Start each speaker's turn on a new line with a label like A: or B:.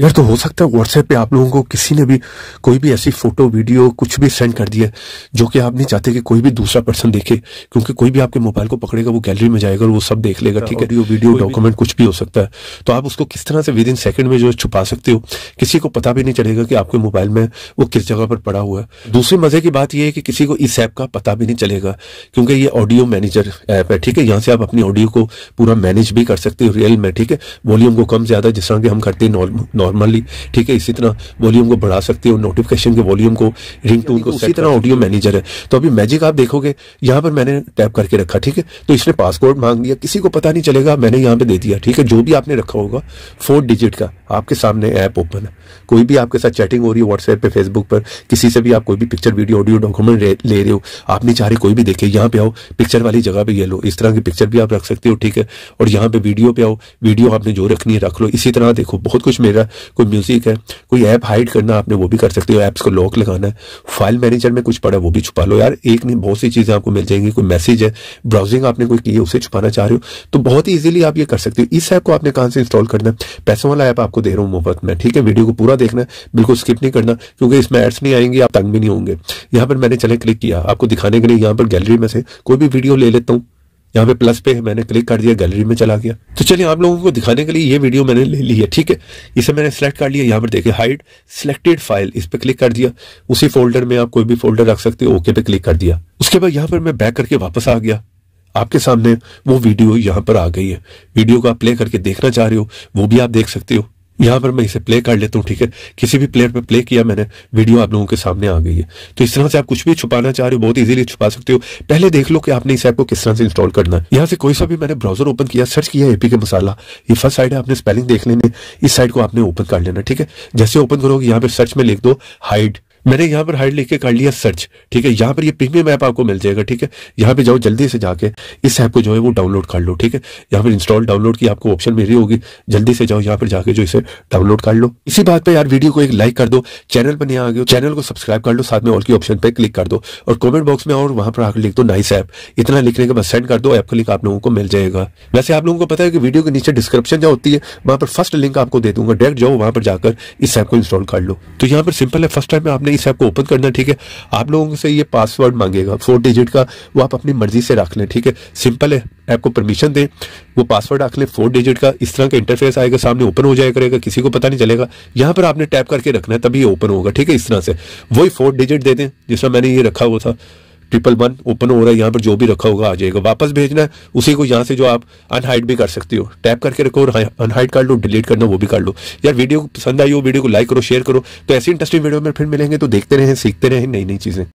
A: यार तो हो सकता है व्हाट्सएप पे आप लोगों को किसी ने भी कोई भी ऐसी फोटो वीडियो कुछ भी सेंड कर दिया जो कि आप नहीं चाहते कि कोई भी दूसरा पर्सन देखे क्योंकि कोई भी आपके मोबाइल को पकड़ेगा वो गैलरी में जाएगा और वो सब देख लेगा ठीक है वीडियो डॉक्यूमेंट कुछ भी हो सकता है तो आप उसको किस तरह से विद इन सेकंड में जो छुपा सकते हो किसी को पता भी नहीं चलेगा कि आपके मोबाइल में वो किस जगह पर पड़ा हुआ है दूसरे मजे की बात यह है कि किसी को इस ऐप का पता भी नहीं चलेगा क्योंकि ये ऑडियो मैनेजर ऐप है ठीक है यहाँ से आप अपनी ऑडियो को पूरा मैनेज भी कर सकते हो रियल में ठीक है वॉल्यूम को कम ज्यादा जिस तरह के हम करते हैं नॉर्मली ठीक है इसी तरह वॉल्यूम को बढ़ा सकते हो नोटिफिकेशन के वॉल्यूम को रिंग टू को तरह ऑडियो मैनेजर है तो अभी मैजिक आप देखोगे यहाँ पर मैंने टैप करके रखा ठीक है तो इसने पासवर्ड मांग लिया किसी को पता नहीं चलेगा मैंने यहाँ पे दे दिया ठीक है जो भी आपने रखा होगा फोर डिजिट का आपके सामने ऐप ओपन है कोई भी आपके साथ चैटिंग हो रही है व्हाट्सएप पे फेसबुक पर किसी से भी आप कोई भी पिक्चर वीडियो ऑडियो डॉक्यूमेंट ले रहे हो आप नहीं चाह रहे कोई भी देखे यहाँ पे आओ पिक्चर वाली जगह पे ये लो इस तरह की पिक्चर भी आप रख सकते हो ठीक है और यहाँ पे वीडियो पे आओ वीडियो आपने जो रखनी है रख लो इसी तरह देखो बहुत कुछ मेरा कोई म्यूजिक है कोई ऐप हाइड करना आपने वो भी कर सकते हो ऐप्स को लॉक लगाना है फाइल मैनेजर में कुछ पड़ा वो भी छुपा लो यार एक नहीं बहुत सी चीजें आपको मिल जाएंगी कोई मैसेज है ब्राउजिंग आपने कोई की है उसे छुपाना चाह रहे हो तो बहुत ही ईजिली आप ये कर सकते हो इस ऐप को आपने कहाँ से इंस्टॉल करना है पैसों वाला ऐप आपको दे रहा हूँ मुफ्त में ठीक है वीडियो को पूरा देखना बिल्कुल स्किप नहीं करना क्योंकि इसमें एड्स नहीं आएंगे आप तंग भी नहीं होंगे यहाँ पर मैंने चले क्लिक किया आपको दिखाने के लिए यहाँ पर गैलरी में से कोई भी वीडियो ले लेता हूँ यहाँ पे प्लस पे मैंने क्लिक कर दिया गैलरी में चला गया तो चलिए आप लोगों को दिखाने के लिए ये वीडियो मैंने ले ली है ठीक है इसे मैंने सेलेक्ट कर लिया यहाँ पर देखिए हाइड सिलेक्टेड फाइल इस पर क्लिक कर दिया उसी फोल्डर में आप कोई भी फोल्डर रख सकते हो ओके पे क्लिक कर दिया उसके बाद यहाँ पर मैं बैक करके वापस आ गया आपके सामने वो वीडियो यहाँ पर आ गई है वीडियो को आप प्ले करके देखना चाह रहे हो वो भी आप देख सकते हो यहाँ पर मैं इसे प्ले कर लेता हूँ ठीक है किसी भी प्लेयर पर प्ले किया मैंने वीडियो आप लोगों के सामने आ गई है तो इस तरह से आप कुछ भी छुपाना चाह रहे हो बहुत इजीली छुपा सकते हो पहले देख लो कि आपने इस ऐप को किस तरह से इंस्टॉल करना है यहाँ से कोई सा भी मैंने ब्राउजर ओपन किया सर्च किया एपी के मसाला ये फर्स्ट साइड है आपने स्पेलिंग देख लेने इस साइड को आपने ओपन कर लेना ठीक है जैसे ओपन करोगे यहाँ पे सर्च में लिख दो हाइड मैंने यहाँ पर हाइड लिख के कर लिया सर्च ठीक है यहाँ पर ये प्रीमियम ऐप आपको मिल जाएगा ठीक है यहाँ पे जाओ जल्दी से जाके इस ऐप को जो है वो डाउनलोड कर लो ठीक है यहाँ पर इंस्टॉल डाउनलोड की आपको ऑप्शन मिल रही होगी जल्दी से जाओ यहाँ पर जाके जो इसे डाउनलोड कर लो इसी बात पर यार वीडियो को एक लाइक कर दो चैनल पर नहीं आ गए चैनल को सब्सक्राइब कर लो साथ में ऑल की ऑप्शन पर क्लिक कर दो और कॉमेंट बॉक्स में और वहाँ पर आकर लिख दो नाइस ऐप इतना लिखने के बाद सेंड कर दो ऐप का लिंक आप लोगों को मिल जाएगा वैसे आप लोगों को पता है कि वीडियो के नीचे डिस्क्रिप्शन जो होती है वहाँ पर फर्स्ट लिंक आपको दे दूंगा डायरेक्ट जाओ वहाँ पर जाकर इस ऐप को इंस्टॉल कर लो तो यहाँ पर सिंपल है फर्स्ट टाइम आपने नहीं इस ऐप को ओपन करना ठीक है आप लोगों से ये पासवर्ड मांगेगा फोर डिजिट का वो आप अपनी मर्जी से रख लें ठीक है सिंपल है ऐप को परमिशन दें वो पासवर्ड रख लें फोर डिजिट का इस तरह का इंटरफेस आएगा सामने ओपन हो जाएगा करेगा किसी को पता नहीं चलेगा यहाँ पर आपने टैप करके रखना है तभी ओपन होगा ठीक है इस तरह से वही फोर डिजिट दे दें जिस मैंने ये रखा हुआ था ट्रिपल वन ओपन हो रहा है यहाँ पर जो भी रखा होगा आ जाएगा वापस भेजना है उसी को यहाँ से जो आप अनहाइड भी कर सकते हो टैप करके रखो और अनहाइड कर लो डिलीट करना वो भी कर लो यार वीडियो पसंद आई हो वीडियो को लाइक करो शेयर करो तो ऐसी इंटरेस्टिंग वीडियो में फिर मिलेंगे तो देखते रहें सीखते रहें नई नई चीज़ें